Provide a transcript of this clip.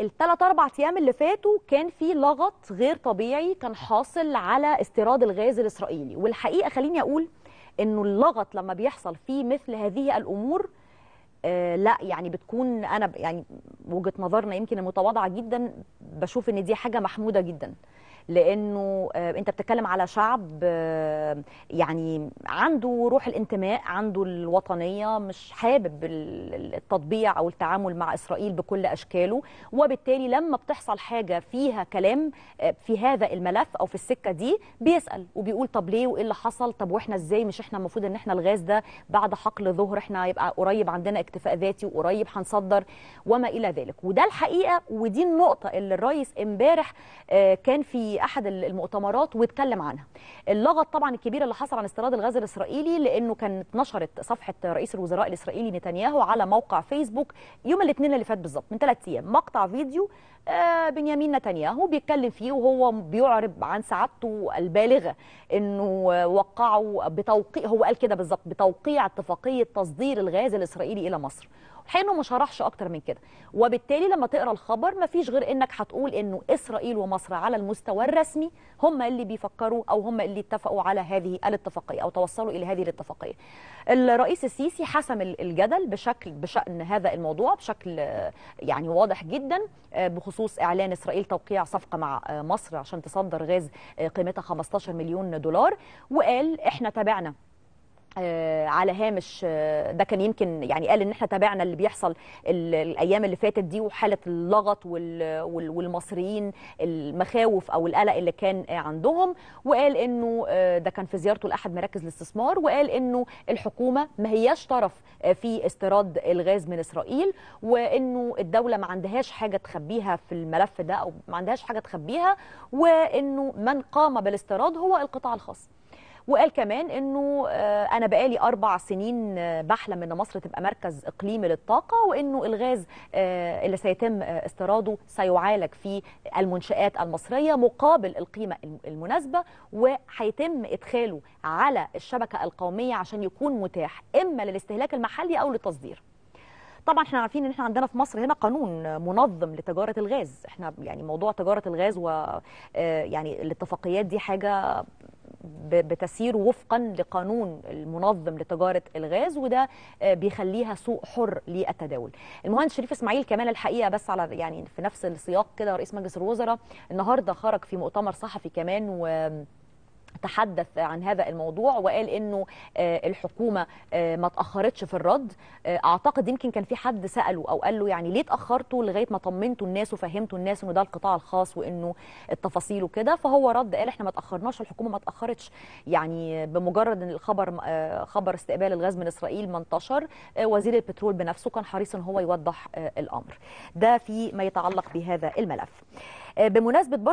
الثلاث اربع ايام اللي فاتوا كان في لغط غير طبيعي كان حاصل على استيراد الغاز الاسرائيلي والحقيقه خليني اقول انه اللغط لما بيحصل في مثل هذه الامور آه لا يعني بتكون انا يعني وجهه نظرنا يمكن متواضعه جدا بشوف ان دي حاجه محموده جدا لانه آه، انت بتتكلم على شعب آه، يعني عنده روح الانتماء عنده الوطنيه مش حابب التطبيع او التعامل مع اسرائيل بكل اشكاله وبالتالي لما بتحصل حاجه فيها كلام آه، في هذا الملف او في السكه دي بيسال وبيقول طب ليه وايه اللي حصل طب واحنا ازاي مش احنا المفروض ان احنا الغاز ده بعد حقل ظهر احنا هيبقى قريب عندنا اكتفاء ذاتي وقريب هنصدر وما الى ذلك وده الحقيقه ودي النقطه اللي الرئيس امبارح آه، كان في احد المؤتمرات واتكلم عنها اللغط طبعا الكبير اللي حصل عن استيراد الغاز الاسرائيلي لانه كانت نشرت صفحه رئيس الوزراء الاسرائيلي نتنياهو على موقع فيسبوك يوم الاثنين اللي فات بالظبط من ثلاث ايام مقطع فيديو آه، بنيامين نتنياهو بيتكلم فيه وهو بيعرب عن سعادته البالغه انه وقعوا بتوقيع هو قال كده بالظبط بتوقيع اتفاقيه تصدير الغاز الاسرائيلي الى مصر حينه ما شرحش اكتر من كده وبالتالي لما تقرا الخبر ما فيش غير انك هتقول انه اسرائيل ومصر على المستوى الرسمي هم اللي بيفكروا او هم اللي اتفقوا على هذه الاتفاقيه او توصلوا الى هذه الاتفاقيه الرئيس السيسي حسم الجدل بشكل بشان هذا الموضوع بشكل آه، يعني واضح جدا آه، بخصوص بخصوص اعلان اسرائيل توقيع صفقه مع آه، مصر عشان تصدر غاز آه، قيمتها 15 مليون دولار وقال احنا تابعنا آه، على هامش آه، ده كان يمكن يعني قال ان احنا تابعنا اللي بيحصل الايام اللي فاتت دي وحاله اللغط والمصريين المخاوف او القلق اللي كان عندهم وقال انه آه، ده كان في زيارته لاحد مراكز الاستثمار وقال انه الحكومه ما هياش طرف في استيراد الغاز من اسرائيل وانه الدوله ما عندهاش حاجه تخبيها في الملف ده او ما عندهاش حاجه تخبيها وانه من قام بالاستيراد هو القطاع الخاص وقال كمان انه آه، انا بقالي اربع سنين آه، بحلم ان مصر تبقى مركز اقليمي للطاقه وانه الغاز آه، اللي سيتم استيراده سيعالج في المنشآت المصريه مقابل القيمه المناسبه وهيتم ادخاله على الشبكه القوميه عشان يكون متاح اما للاستهلاك المحلي او للتصدير. طبعا احنا عارفين ان احنا عندنا في مصر هنا قانون منظم لتجاره الغاز احنا يعني موضوع تجاره الغاز و يعني الاتفاقيات دي حاجه بتسير وفقا لقانون المنظم لتجاره الغاز وده آه، بيخليها سوق حر للتداول. المهندس شريف اسماعيل كمان الحقيقه بس على يعني في نفس السياق كده رئيس مجلس الوزراء النهارده خرج في مؤتمر صحفي كمان و تحدث عن هذا الموضوع وقال انه آه، الحكومه آه، ما تاخرتش في الرد آه، اعتقد يمكن كان في حد ساله او قال له يعني ليه تاخرتوا لغايه ما طمنتوا الناس وفهمتوا الناس انه ده القطاع الخاص وانه التفاصيل وكده فهو رد قال احنا ما تاخرناش الحكومه ما تاخرتش يعني بمجرد ان الخبر خبر استقبال الغاز من اسرائيل ما انتشر وزير البترول بنفسه كان حريص ان هو يوضح الامر ده في ما يتعلق بهذا الملف بمناسبه برضه